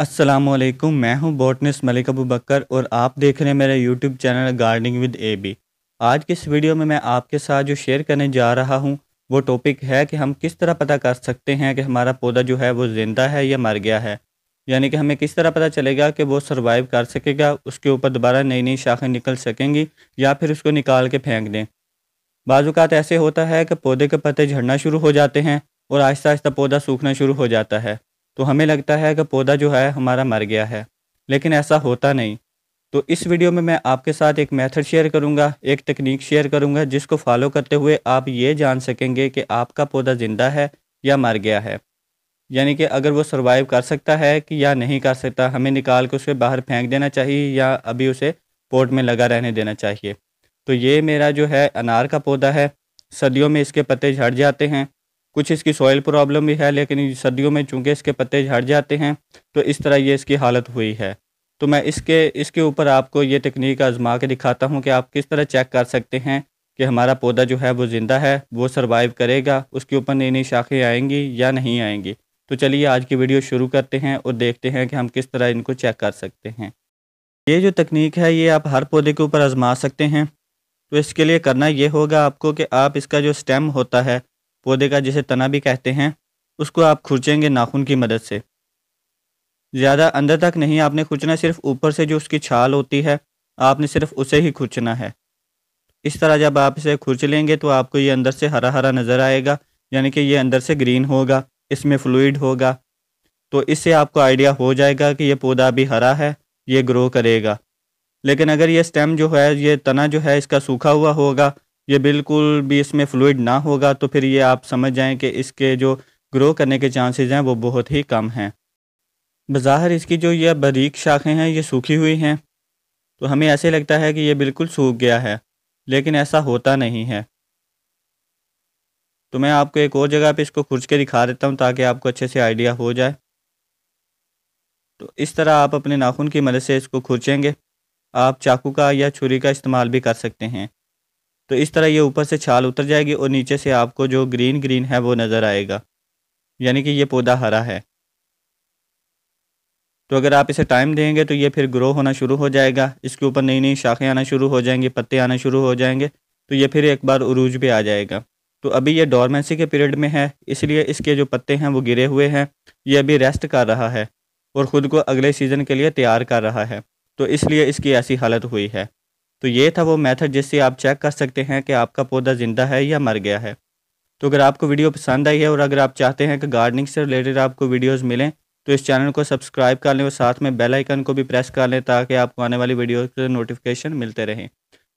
असलम मैं हूं बोटनिस मलिक अबू बकर और आप देख रहे हैं मेरा YouTube channel gardening with A B आज के इस वीडियो में मैं आपके साथ जो शेयर करने जा रहा हूं वो टॉपिक है कि हम किस तरह पता कर सकते हैं कि हमारा पौधा जो है वो ज़िंदा है या मर गया है यानी कि हमें किस तरह पता चलेगा कि वो सर्वाइव कर सकेगा उसके ऊपर दोबारा नई नई शाखें निकल सकेंगी या फिर उसको निकाल के फेंक दें बाज़ात ऐसे होता है कि पौधे के पत्ते झड़ना शुरू हो जाते हैं और आहिस्ता आहिस्ता पौधा सूखना शुरू हो जाता है तो हमें लगता है कि पौधा जो है हमारा मर गया है लेकिन ऐसा होता नहीं तो इस वीडियो में मैं आपके साथ एक मेथड शेयर करूंगा एक तकनीक शेयर करूंगा जिसको फॉलो करते हुए आप ये जान सकेंगे कि आपका पौधा ज़िंदा है या मर गया है यानी कि अगर वो सर्वाइव कर सकता है कि या नहीं कर सकता हमें निकाल के उसे बाहर फेंक देना चाहिए या अभी उसे पोर्ट में लगा रहने देना चाहिए तो ये मेरा जो है अनार का पौधा है सदियों में इसके पत्ते झड़ जाते हैं कुछ इसकी सॉइल प्रॉब्लम भी है लेकिन सर्दियों में चूँकि इसके पत्ते झड़ जाते हैं तो इस तरह ये इसकी हालत हुई है तो मैं इसके इसके ऊपर आपको ये तकनीक आजमा के दिखाता हूँ कि आप किस तरह चेक कर सकते हैं कि हमारा पौधा जो है वो ज़िंदा है वो सर्वाइव करेगा उसके ऊपर नई नई शाखें आएंगी या नहीं आएंगी तो चलिए आज की वीडियो शुरू करते हैं और देखते हैं कि हम किस तरह इनको चेक कर सकते हैं ये जो तकनीक है ये आप हर पौधे के ऊपर आजमा सकते हैं तो इसके लिए करना ये होगा आपको कि आप इसका जो स्टेम होता है पौधे का जिसे तना भी कहते हैं उसको आप खुरचेंगे नाखून की मदद से ज़्यादा अंदर तक नहीं आपने खुचना सिर्फ ऊपर से जो उसकी छाल होती है आपने सिर्फ उसे ही खुचना है इस तरह जब आप इसे खुरच लेंगे तो आपको ये अंदर से हरा हरा नज़र आएगा यानी कि ये अंदर से ग्रीन होगा इसमें फ्लूड होगा तो इससे आपको आइडिया हो जाएगा कि ये पौधा अभी हरा है ये ग्रो करेगा लेकिन अगर ये स्टेम जो है ये तना जो है इसका सूखा हुआ होगा ये बिल्कुल भी इसमें फ्लूड ना होगा तो फिर ये आप समझ जाएं कि इसके जो ग्रो करने के चांसेस हैं वो बहुत ही कम हैं बज़ाहिर इसकी जो यह बारीक शाखें हैं ये सूखी हुई हैं तो हमें ऐसे लगता है कि ये बिल्कुल सूख गया है लेकिन ऐसा होता नहीं है तो मैं आपको एक और जगह पे इसको खुर्च के दिखा देता हूँ ताकि आपको अच्छे से आइडिया हो जाए तो इस तरह आप अपने नाखून की मदद से इसको खुर्चेंगे आप चाकू का या छुरी का इस्तेमाल भी कर सकते हैं तो इस तरह ये ऊपर से छाल उतर जाएगी और नीचे से आपको जो ग्रीन ग्रीन है वो नज़र आएगा यानी कि ये पौधा हरा है तो अगर आप इसे टाइम देंगे तो ये फिर ग्रो होना शुरू हो जाएगा इसके ऊपर नई नई शाखें आना शुरू हो जाएंगी पत्ते आना शुरू हो जाएंगे तो ये फिर एक बार उरूज भी आ जाएगा तो अभी ये डॉर्मेंसी के पीरियड में है इसलिए इसके जो पत्ते हैं वो गिरे हुए हैं ये अभी रेस्ट कर रहा है और ख़ुद को अगले सीज़न के लिए तैयार कर रहा है तो इसलिए इसकी ऐसी हालत हुई है तो ये था वो मेथड जिससे आप चेक कर सकते हैं कि आपका पौधा ज़िंदा है या मर गया है तो अगर आपको वीडियो पसंद आई है और अगर आप चाहते हैं कि गार्डनिंग से रिलेटेड आपको वीडियोज़ मिलें तो इस चैनल को सब्सक्राइब कर लें और साथ में बेल आइकन को भी प्रेस कर लें ताकि आपको आने वाली वीडियो के नोटिफिकेशन मिलते रहें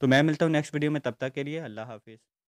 तो मैं मिलता हूँ नेक्स्ट वीडियो में तब तक के लिए अल्लाह हाफिज़